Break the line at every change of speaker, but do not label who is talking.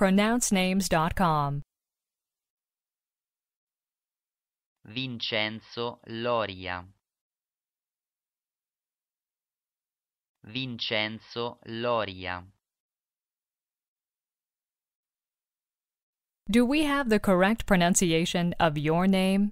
pronouncenames.com.
Vincenzo Loria Vincenzo Loria
Do we have the correct pronunciation of your name?